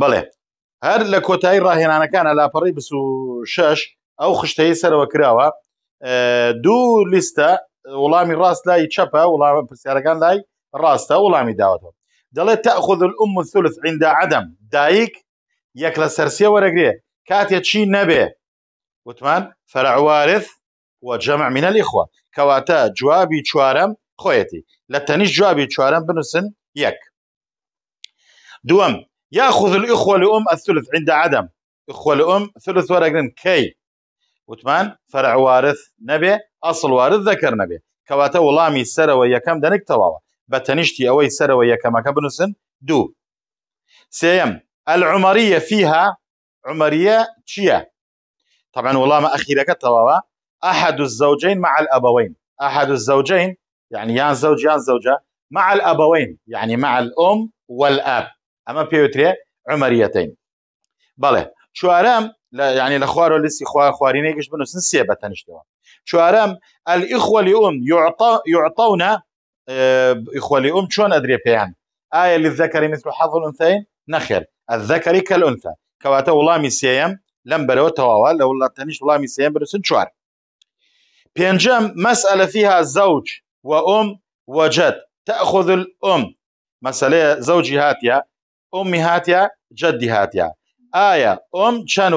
بڵێ هەر لە کۆتایی ڕاهێنانەکانە لاپەڕی بس و شش ئەو خشتەی سەرەوە کراوە دوو لیستە وڵامی ڕاست لای چەپە وڵام پرسیارەکان لای ڕاستە وڵامی داوەەوە دەڵێت تاخود الأم الثلث عند عدم دایک یەک لە سەرسیە وەرەگرێ کاتێ چی نەبێ وتمان فەرعوارث وجەمع منە لیخوا کەواتە جوابی چوارەم خۆیەتی لە تەنیش جوابی چوارەم بنووسن یەک دووەم ياخذ الاخوه لام الثلث عند عدم اخوه لام ثلث ورق كي وتمان فرع وارث نبي اصل وارث ذكر نبي كواتا ولامي ويا كم دنك تواوا بتنشتي اوي سروا كما كبنسن دو سيم العمريه فيها عمريه تشيا طبعا والله ما اخيرك تواوا احد الزوجين مع الابوين احد الزوجين يعني يا زوج يا زوجه مع الابوين يعني مع الام والاب اما ئەمە پێوترێ عمەریەتین بەڵێ یعنی يعني و لسی خوار اخوارين يجش بنو سنسيه دو چوارم الاخوه لام يعطى يعطون اخوه لام شلون ادري بيان ايه للذكر مثل حظ الانثيين نخر الذكر كالانثى كواتا والله ميسيام لم برو تواوال لو الله تنش والله برو سن چوار بينجم مسألة فيها زوج وأم وجد تأخذ الأم مسألة زوجي هاتيا ئۆمی هاتيا جددی هاتیا ئایا آية، ئۆم چەند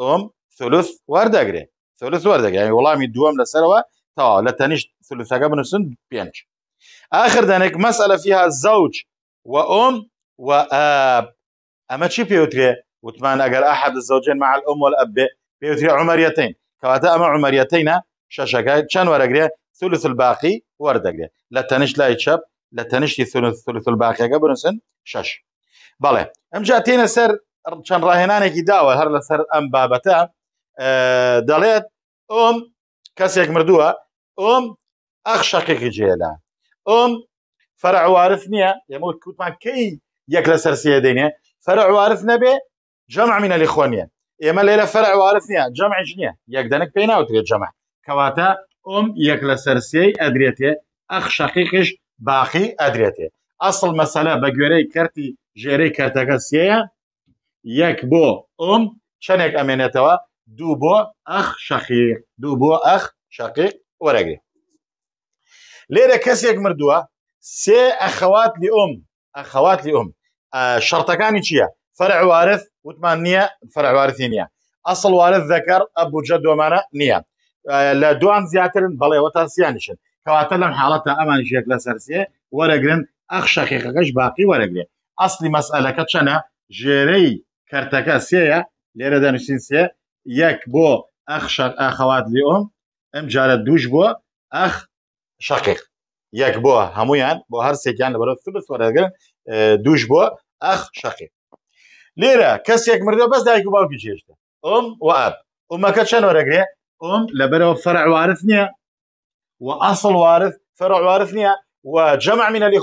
أم ثلث سلوس ثلث سلوس يعني والله وەڵامی دوام لسروة تا لتنش ثلثا قبل سن بينش آخر دانك مسألة فيها الزوج وأم وآب أما شي بيوتري وتمان أجر أحد الزوجين مع الأم والأب بيوتري عمريتين كواتا أما عمريتين شەشەکە شان وەرەگرێ ثلث الباقي وەردەگرێ لتنش تەنیشت لای چەپ لە تەنیشتی ثلث قبل سن شاشه بەڵێ ئەمجا تێنە سەر چەند ڕاهێنانێکی داوە هەر لەسەر ئەم بابەتە دەڵێت ئۆم کەسێک مردووە ئۆم ئەخ شەکێکی جێلا ئۆم فەرعوارف نییە ئێمە کوتمان کەی یەک لەسەر سێ دێنێ فەرعوارف نەبێ جەمع منە لی خۆنیە ئێمە لێرە فەرعوارف نییە جەمعج نییە یەکدەنک پێی ناوتێت جەمع کەواتە ئۆم یەک لەسەر سێ ئەدرێتێ ئەخ شەقیقش باقی ئەدرێتێ ئەسڵ مەسەلە بە گوێرەی کەرتی ژێرەی کەرتەکە سەیە یەک بۆ ئۆم چەندێک ئەمێنێتەوە دوو بۆ ئەخ شەقیق دوو بۆ ئەخ شەقیق وەرەگرێ لێرە کەسێک مردووە سێ ئەخەوات لی ئۆم ئەخەوات لی ئۆم شەڕتەکانی چییە فەرعوارث وتمان نییە فەرعوارثی نییە ئەسڵ وارث ذەکەر ئەبوجە دۆمانە نییە لە دوان زیاترن بەڵێەوە تاسییانشن کەواتە لەم حاڵەتە ئەمان ژێک لە سەرسێ وەرەگرن ئەخ شەقیقەکەش باقی وەرەگرێت اصلي مساله چەنە ژێرەی کەرتەکە سەیە لێرە دەنووسین سێ یەک بو ئەخ شەق ئاخەوات لیۆم ئەم جارە دووش بو ئەخ بو یەک بو هەمویان بۆ هەر سێکیان لەبەرە سوبس وەرەگەن آه، دووش بۆ ئەخ شەقیق لێرە کەسێک مردە بەس دایک و باوکی چێشتە ام و ئەب ئۆمەکە چەند وەرەگرێ ئۆم لەبەرەوە فەرع وارث و اصل وارث فرع وارث و وجمع من لی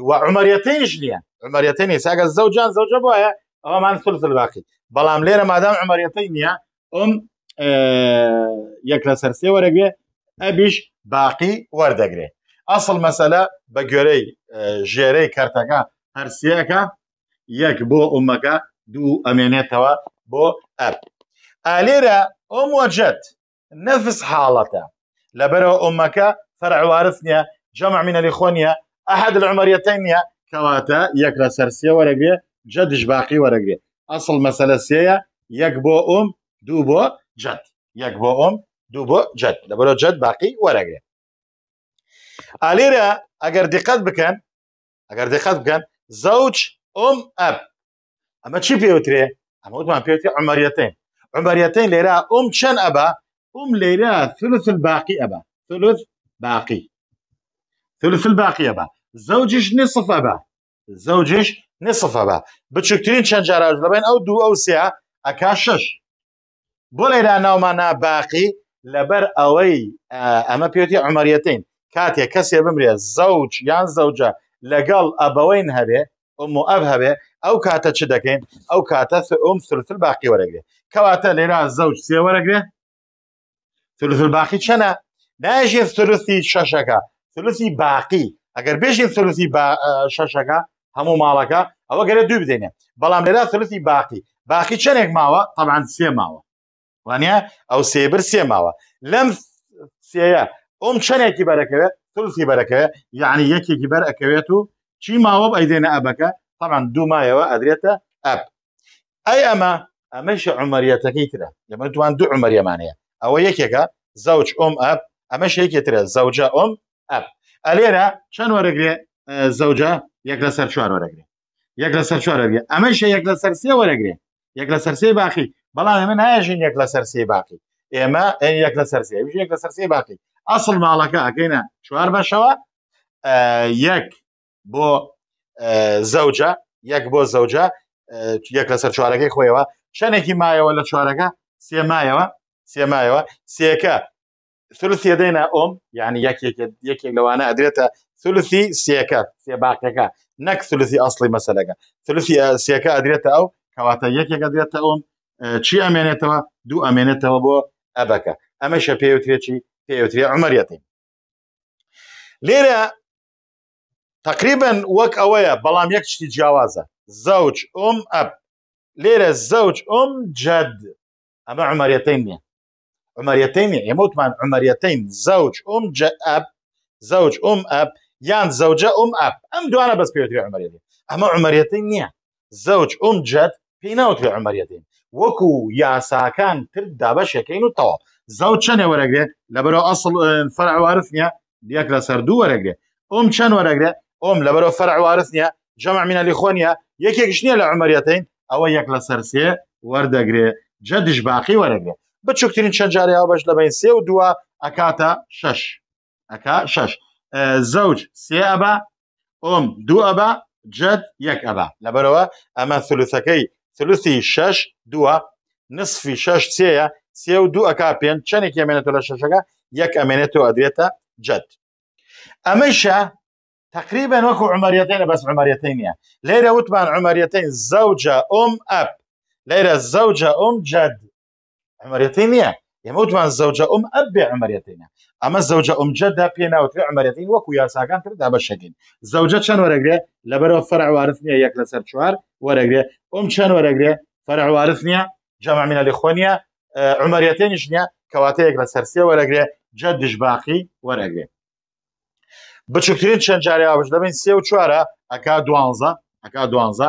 وعمريتين جليا عمريتين ساق الزوجان زوج ابويا هو ما ثلث الباقي بلام لينا ما دام عمريتين يا ام آه، يكلا سرسي ورقية ابيش باقي وردقري اصل مساله بجري آه، جيري كارتاكا هرسيكا يك بو امكا دو امينيتوا بو اب اليرا ام وجد نفس حالته لبرو امكا فرع وارثنيا جمع من الاخوانيا ئەحد العمەریەتەینە کەواتە یەک لە سەرسیە وەرەگرێ جەدش باقی وەرەگرێ ئەسڵ مەسەلە سێە یەک بۆ ئۆم دوو بۆ جەت یەک بۆ ئۆم دوو بۆ جەت لە بەرۆ جەت باقی وەرەگرێ ئالێرە ئەگەر دقت بکەن ئەگەر دقت بکەن زەوج ئۆم ئەپ ئەمە چی پێوترێ ئەمە وتمان پێوتی عمەریەتین عمەریەتین لێرە ئۆم چەند ئەبا ئۆم لێرە ثلث باقی ئەبا ثلث باقی ثلث الباقیە بە زەوجش نصفە بە زەوجش نصفە بە بچکترین چەند جاراژ دەبێن ئەو دوو ئەو سیا ئەک شش بۆ لەیرا ناومانە باقی لەبەر ئەوەی ئەمە پێوتی عمەریەتین کاتێک کەسێ بمرێت زەوج یان زەوجە لەگەڵ ئەبەوەین هەبێ ئەمو ئەب هەبێ ئەو کاتە چ دەکەین ئەو کاتە ئەم سلسل باقی وەرەگرێ کەواتە لێرا زەوج سێ وەرەگرێ سلسل باقی چەنە ناژێ سرسی شەشەکە سلوسی باقی ئەگەر بێشین سلوسی شەشەکە هەموو ماڵەکە ئەوە گەرە دوو بدێنێ بەڵام لێرا سلوسی باقی باقی چەندێک ماوە تەمان سێ ماوە وانە ئەو سێبر سێ ماوە لەم سەیە ئۆم چەندێکی بەرەکەوێت سلوسی بەرەکەوێت یعنی یەکێکی بەر ئەەکەوێت و چی ماوە ئەیدێنە ئەبەکە تەمان دوو مایەوە ئەدرێتە ئەپ ئەی ئەمە ئەمەش عمەریەتەکەی ترە لەمە توان دوو عمەریەمانەیە ئەوە یەکێکە زەوج ئۆم ئەپ ئەمەش یەکێترە زەوجە ئۆم ئەب ئەلێرە چەند وەرەگرێ زەوجە یەک لەسەر چوار وەرەگرێ یەک لەسەر چوارەگرێ ئەمەشە یەک لەسەر سێ وەرەگرێ یەک لەسەر سێ باقی بەڵام ئەمە نایژین یەک لەسەر سێ باقی ئێمە یەک لەسەر سێ یەک لەسەر سێ باقی ئەسڵ ماڵەکە ئەگەینە چوار بەشەوە یەک بۆ زەوجە یەک بۆ زەوجە یەک لەسەر چوارەکەی خۆیەوە شەنێکی مایەوە لە چوارەکە سێمایەوە سێمایەوە سێکە ثلث يدينا أم يعني يكي يكي لو أنا أدريتها ثلثي سيكا سي باقيكا نك ثلثي أصلي مثلا ثلثي سيكا أدريتها أو كواتا يكي أدريتها أم چی ئەمێنێتەوە دوو ئەمێنێتەوە بۆ ئەبەکە ئەمەشە پێوترێکی پێوتری عمەریەتی لێرە تقریبن وەک ئەوەیە بەڵام یەک شتی جیاوازە زەوج ئۆم ئەب لێرە زەوج ئۆم جەد ئەمە عمەریەتەی نیە عمريتين يعني، يموت مع عمريتين زوج ام جا اب زوج ام اب يان زوجة ام اب ام دوانا بس بيوتري عمريتين اما عمريتين نيا زوج ام جد في ئەمەریەتین وەکو یاساکان وكو يا و تەواو زەو چەندێ وەرەگرێ لە بەرەو ئەسڵ فەرعوارف نیە فرع لە سەر دوو وەرەگرێ ئۆم چەند وەرەگرێ ئۆم لە بەرەو فەرعوارف نیە جەمع منە لیخۆنیە یەکێکش نییە لە او ئەوە یەک لە سەرسێ وەردەگرێ جدش باقي ورقه بچووکترین چەند جاری هاوبەش لە بین سێ و دووە ئەکاتە شش ئەکا شش زەوج سێ ئەبا ئۆم دوو ئەبا جد یەک ئەبا لەبەرەوە ئەمە سلووسەکەی سلووسی شش دووە نصفی شش سێە سێ و دوو ئەک پێن چەندێک ئەمێنێتەوە لە شەشەکە یەک ئەمێنێتەوە ئەدرێتە جد ئەمەیشە تقریبا وەکو عمەریەتەینە بەس عمەریەتەی نیە لێرە وتمان عمەریەتەین زەوجە ئۆم ئەپ لێرە زەوجە ئۆم جد عمرەتەی نییە ئێمە وتوان زەوجە ئەم ئەب بێ ئەمەریەتینە ئەمە زەوجە ئەمجەدا پێناوتری ئەمەریەتین وەکو یاساگان کردا بەشەکەین زەوجە چەند وەرەگرێ لەبەرەوە فەرعوارف نییە یەک لەسەر چوار وەرەگرێ ئەم چەند وەرەگرێ فەرعوارف نییە جامامینە لەخۆنیە عمەریەتێنی ژنیە کەواتەیەک لە سەرسیە وەرەگرێ جە دژباقی وەرەگرێ بچووکترین چەند جاری ئاوش دەبین سێ و چوارە ئەکا دوانزە ئەکا دوانزە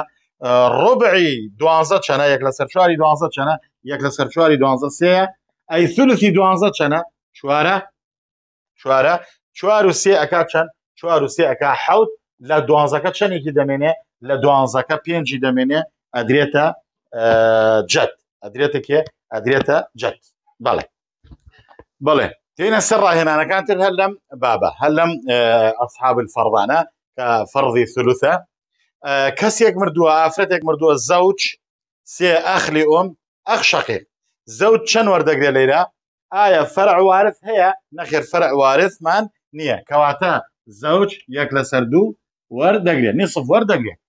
ڕۆبعی دوانزە چەنە یەک لەسەر چواری دوانزە چەنە يك لسر شواري دوانزا سيا اي ثلثي دوانزا چنا شوارا شوارا شوارو سيا اكا چن شوارو سيا اكا حوت لا دوانزا كا چن يكي دميني لا دوانزا كا بينجي ادريتا جد ادريتا كي ادريتا جد بله بله تينا سر هنا انا كانت هلم بابا هلم اصحاب الفرضانة كفرضي ثلثة كسيك مردوها افرتك مردوها زوج سي اخ لام ئەخشەقێ زەوت چەند وەردەگرێت لێرە ئایا فەرع وارث هەیە نەخێر فەرع وارثمان نییە کەواتە زەوج یەک لە سەر دوو وەردەگرێت نیصف وەردەگرێت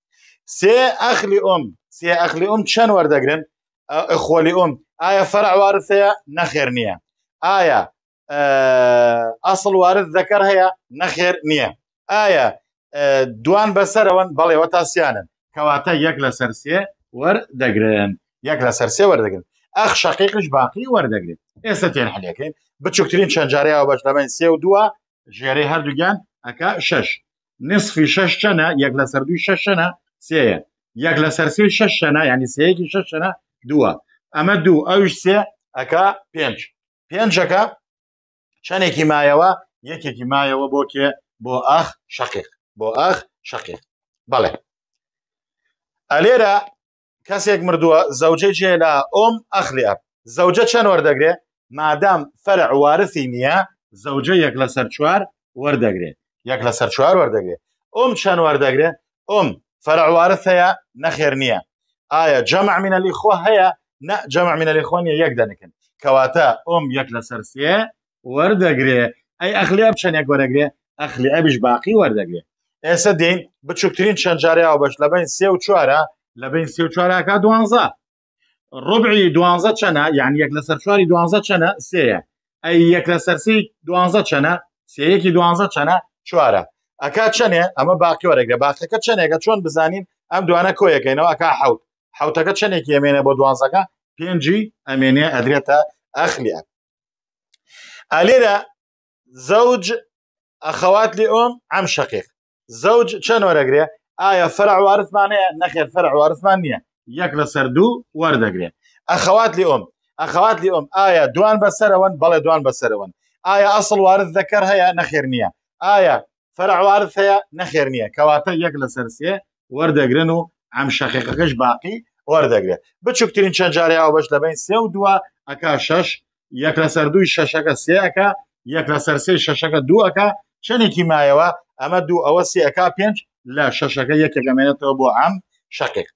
سێ ئەخلی ئۆم سێ ئەخلی ئۆم چەند وەردەگرن خۆلی ئۆم ئایا فەرع وارث هەیە نەخێر نییە ئایا ئەسڵ وارد دەکەر هەیە نەخێر نییە ئایا دوان بەسەرەوەن بەڵێوە تاسیانن کەواتە یەک لە سەرسیێ وەردەگرن یەک لە سەرسێ وەردەگرن ئەخ شقیقش باقی وەردەگرێت ئێستا تێن حلەکەین بچووکترین چەندجارەیەوە بەش دەبین سێ و دووە ژێرەی هەردووگیان ئەکە شش نصفی شش چەنە یەک لە سەر دووی شەشەنە سەیە یەک لە سەرسی شەشەنە ینی سەیەکی شەشەنە دووە ئەمە دوو ئەوش سێ ئەکە پێنج پێنجەکە چەندێکی مایەوە یەکێکی مایەوە بۆ کێ بۆ ئەخ شقیق بۆ ئەخ شقیق بەڵێ ئەلێرە کەسێک مردووە زەوجە جێلا ئۆم ئەخلی ئەب زەوجە چەند وەردەگرێ مادام فەرە عوارثی نییە زەوجە یەک لە سەر چوار وەردەگرێ یەک لە سەر چوار وەردەگرێ ئۆم چەند وەردەگرێ ئۆم فەرە عوارث هەیە نەخێر نییە ئایا جەمع منەلی خۆ هەیە نە جەمع منەلی خۆنیە یەک دەنکن کەواتە ئۆم یەک لە سەر سێ وەردەگرێ ئەی ئەخلی ئەب چەندێک وەرەگرێ ئەخلی ئەبیش باقی وەردەگرێ ئێستا دین بچووکترین چەند جارەوە بەش لەبین سێ و چوارە لە بین سی و چواراکە دوانزە ڕبعی دوانزە چەنە یان یەک لە سەرشاری دوانزە چەنە سەیە ئەی یەک لە سەرسی دوانزە چەنە سەیەکی دوانزە چەنە چوارە ئەکا چەنێ ئەمە باقی وەرەگرە باخەکە چەنێکە چۆن بزانین ئەم دوانە کۆیەکەینەوە ئەکا حوت حوتەکە چەندێکی ئەمێنێ بۆ دوانزەکە پێنجی ئەمێنێ ئەدرێتە ئەخلیە ئالێرە زەوج ئەخەوات لێ ئۆم ئەم شقیق زەوج چەند وەرەگرێ ئایا فەرع وارثمانەیە نەخێر فەرع وارثمان نییە یەک لە سەر دوو وەردەگرێت ئەخەوات لی ئۆم ئەخەوات لی ئۆم ئایا دوان بەسەرەوەن بەڵێ دوان بەسەرەوەن ئایا ئەسڵ وارث دەکەر هەیە نەخێر نییە ئایا فەرع وارث هەیە نەخێر نییە کەواتە یەک لە سەرسێ وەردەگرن و ئەم شەخیقەکەش باقی وەردەگرێت بچووکترین چەند جاریەوە بەش دەبین سێ و دووە ئەک شش یەک لە سەر دووی شەشەکە سێەکە یەک لە سەر سێ شەشەکە دووەکە چەندێکی مایەوە ئەمە دوو ئەوە سێەکە پێنج لا ششكية كمان أبو عم شقيق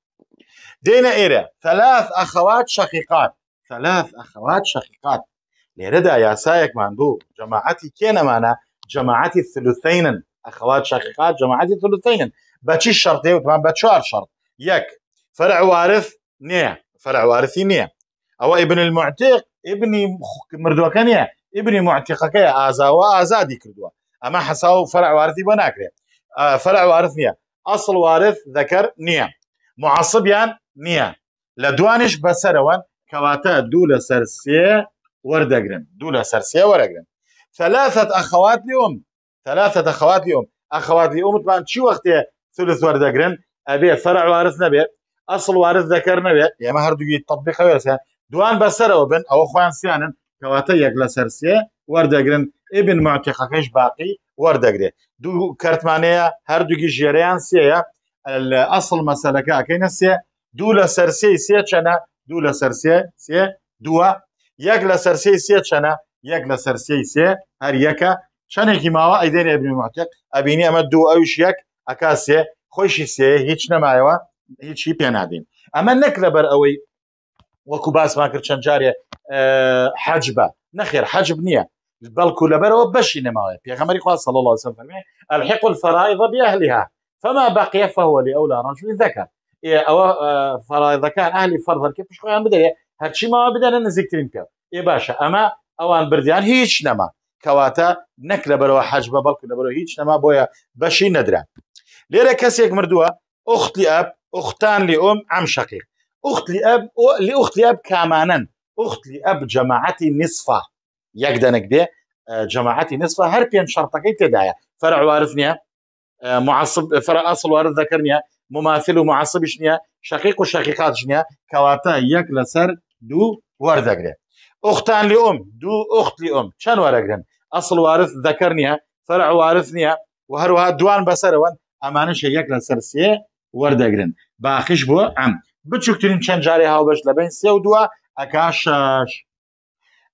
دينا إيرا ثلاث أخوات شقيقات ثلاث أخوات شقيقات لردا يا سايك ماندو جماعتي كينا معنا جماعتي الثلثين أخوات شقيقات جماعتي الثلثين باتشي الشرط وكمان باتشار شرط يك إيه؟ فرع وارث نية فرع وارثي نية أو ابن المعتق ابني مردوكانية ابني معتقك آزا وآزادي كردوا أما حساو فرع وارثي بناكري فرع وارث نییە ئەسڵ وارث دەکەر نییە مععسبیان نییە لە دوانش بەسەرەوەن کەواتە دوو لە سەر سێ وەردەگرن دوو لە سەر سێ وەرەگرن ثلاثت ئەخەوات لێوم ثلاثت ئەخەوات لێوم ئەخەوات لێومتمان چی وەختێ ثلث وەردەگرن ئەبێ فرع وارث نەبێت ئەسڵ وارث دەکەر نەبێت ئێمە هەردووی تطبیقەوێسە دوان بەسەرەوە بن ئەوە خۆیان سیانن کەواتە یەک لە سەر سێ وەردەگرن ئێبن ماکەخەکەش باقی وەردەگرێت دوو کەرتمانەیە هەردووگی ژێریان سەیە ئەسڵ مەسلەکە ئەکەینە سێ دوو لە سەرسی سێ چەنە دوو لە سەرسێ سێ دووە یەک لە سەرسی سێ چەنە یەک لە سەرسی سێ هەر یەکە چەندێکی ماوە ئەیدێن ئەبریماتێک ئەبینی ئەمە دوو ئەوش یەک ئەکا سێ خۆشی سێ هیچ نەمایەوە هیچی پێنادین ئەمە نەک لەبەر ئەوەی وەکو باسمان کرد چەند جارێ حەجبە نەخێر حەجب نییە بل كل بر وبش إنما يا خمري قال صلى الله عليه وسلم الحق الفرائض بأهلها فما بقي فهو لأولى رجل ذكر يا أو اه، فرائض كان أهل فرض كيف شو يعني بدأ هالشي ما بدأنا نذكرين كيف يا باشا أما أوان برديان هيش نما كواتا نكلا برو حجبة بل كل برو هيش نما بويا بشي ندرا ليرا كاسيك مردوها أخت لأب أختان لأم عم شقيق أخت لأب لأخت لأب كامانا أخت لأب جماعتي نصفه یەک دەنک بێ آه، جەماعەتی نصف هەر پێنج شەرتەکەی تێدایە فرع وارث آه، معصب فرع اصل وارث ذکر مماثل ومعصب شنيا شقيق وشقيقات شنيا كواتا يك لسر دو لەسەر دوو وەردەگرێت ئوختان لی ئۆم دوو ئوخت لی ئۆم چەند وارث دەکەر فرع وارث نییە دوان بسر وان بەسەرەوەن ئەمانش يك لسر سي سێ وەردەگرن باخش بو عم بچووکترین چەند جارێ هاوبەش لە بین سێ و دووە ئەکا شش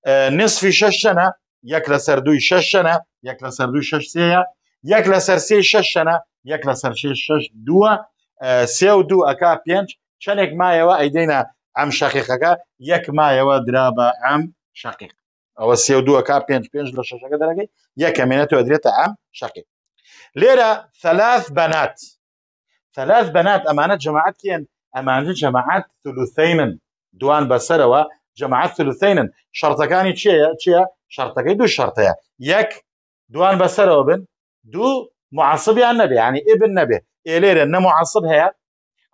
آه، نصف شش سنة يك لسر دوي شش سنة يكلا لسر دوي شش سيا يك لسر سي شش سنة آه، يك لسر سي شش دو سي و دو اكا بينج شنك ما يوا ايدينا عم شقيق اكا يك ما يوا درابا عم شقيق او سي و دو اكا بينج بينج لشش اكا درقي يك امينتو ادريتا عم شقيق ليرا ثلاث بنات ثلاث بنات امانة جماعات امانة جماعات ثلثين دوان بسروا جماعات ثلثين شرطكاني تشيا تشيا شەرتەکەی دوو شەرتەیە يك دوان بەسەرەوە بن دوو مععسبیان نەبێ ینی ئبن نەبێ ئێلێرە نەمەعسب هەیە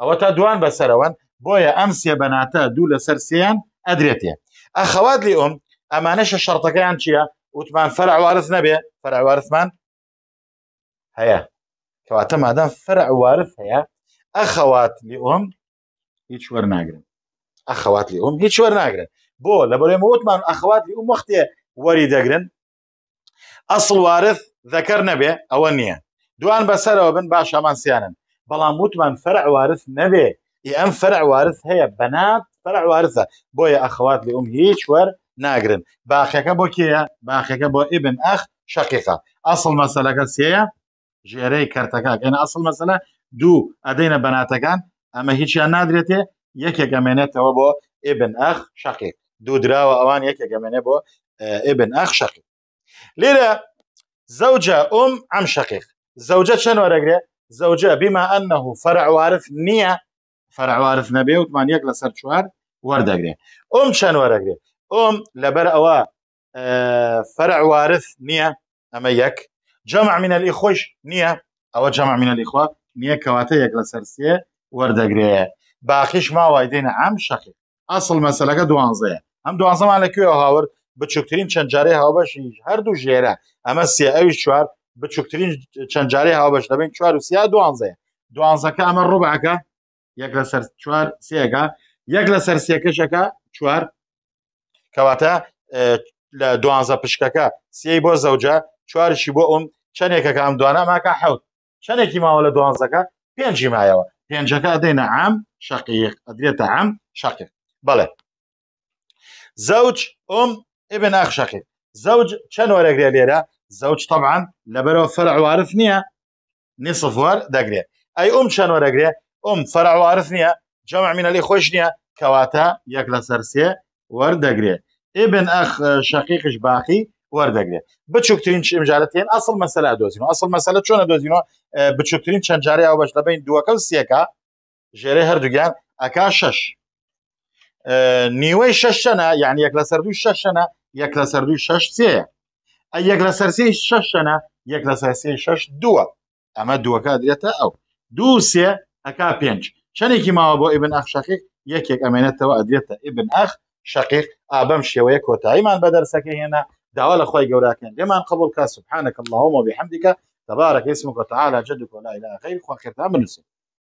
ئەوە تا دوان بەسەرەوەن بۆیە ئەم سێ بەناتە دوو لە سەرسیان ئەدرێتە ئەخەوات لی ئۆم ئەمانەشە شەرتەکەیان چییە وتمان فەرعوارز نەبێ فەرعوارثمان هەیە کەواتە فرع وارث هيا اخوات لي ام هیچ وەرناگرن ئەخەوات لی ئەوم هیچ وەرناگرن بۆ لە بەرێمە وتمان ئەخوات لی ئەو وەختێ وەری دەگرن ئەسڵ وارث ذەکەر نەبێ ئەوە نییە دوان بەسەرەوە بن باش ئەمانسییانن بەڵام وتمان فرع وارث نەبێ ئەم فرع وارث هەیە بەنات فرع وارثە بۆیە ئەخوات لی ئەوم هیچ وەر ناگرن باخەکە بۆ کێە باخەکە بۆ ئبن ئەخ شقیقا ئەسڵ مەسەلەکە سەیە ژێرەی کەرتەکە ئەنا ئەسڵ مەسەلە دوو ئەدەینە بەناتەکان ئەمە هیچیان نادرێتێ تو ابن اخ ئەمێنێتەوە دو درا و اوان دوو دراوە ئەوان ابن اخ بۆ ئێبن ئەخ ام عم زەوجە ئۆم ئەم شەقیق زەوجە چەند وەرەگرێ فرع بیما ئەنەه فرع نییە فەرعوارف و وتمان یەک لەسەر چوار وەردەگرێ ئۆم چەند وەرەگرێ ئۆم لەبەر ئەوە اه، فەرعوارف نییە ئەمە یەک جەمع منە لی خۆش نییە ئەوە جەمع منە لیخوا نییە کەواتە یەک لەسەر سێ وەردەگرێت باخیش ماوای دێنە ئەم شەقی ئەسڵ مەسلەکە دوانزەیە ئەم دوانزەمان لەکوێ هاورد بچووکترین چەندجارەی هاوبەشی هەردوو ژێرە ئەمە سێ ئەوی چوار بچووکترین چەندجارەی هاوبەش دەبین چوار و سیا دوانزەیە دوانزەکە ئەمە ڕوبعەکە یەک لە سەر چوار سێگا یەک لە سەر سێکەشەکە چوار کەواتە لە دوانزە پشکەکە سی بۆ زەوجە چوارشی بۆ ئەم چەندێکەکە ئەم دوانە ماکە حوت چەندێکی ماوە لە دوانزەکە پێنجی مایەوە پێنجەکە دێنە ئام شقیق ئەدرێتە ئام شقیق بەڵێ زەوج ئۆم ئێبێ ناخ شقیق زەوج چەند وەرەگرێ لێرە زەوج تەبان لەبەرەوە فەرعوارف نییە نصف وەر دەگرێت ئەی ئۆم چەند وەرەگرێ ئۆم فەرعوارف نییە جەمع منە لێ خۆش نییە کەواتە یەک لە سەرسێ وەردەگرێت ئێبن ئەخ شقیقش باقی وەردەگرێت بچووکترین ئمجارەتێن ئەسڵ مەسەلا دۆزین و ئەسڵ مەسەلە چۆنە دۆزینەوە بچووکترین چەند جارێ ئەوەش لەبین دووەکە سیەکە ژێرە هەردووگیان ئەک شش نیوەی شەشەنە یان یەک لە سەر دوو شەشەنە یەک لە سەر دوو شش سێ یەک لە سەرسی شەشەنە یەک لە سەرسی شش دووە ئەمە دووەکە درێتە ئەو دوو سێ ئەک پێنج چەندێکی ماوە بۆ ئیبن ئەخ شەقیق یەکێک ئەمێنێتەوە ئەدرێتە ئیبن ئەخ شەقیق ئابەم شێوەیە کۆتاییمان بە دەرسەکە هێنا دعوة لأخوي جوراكين لما قبول سبحانك اللهم وبحمدك تبارك اسمك وتعالى جدك ولا إله غيرك وآخر تأمل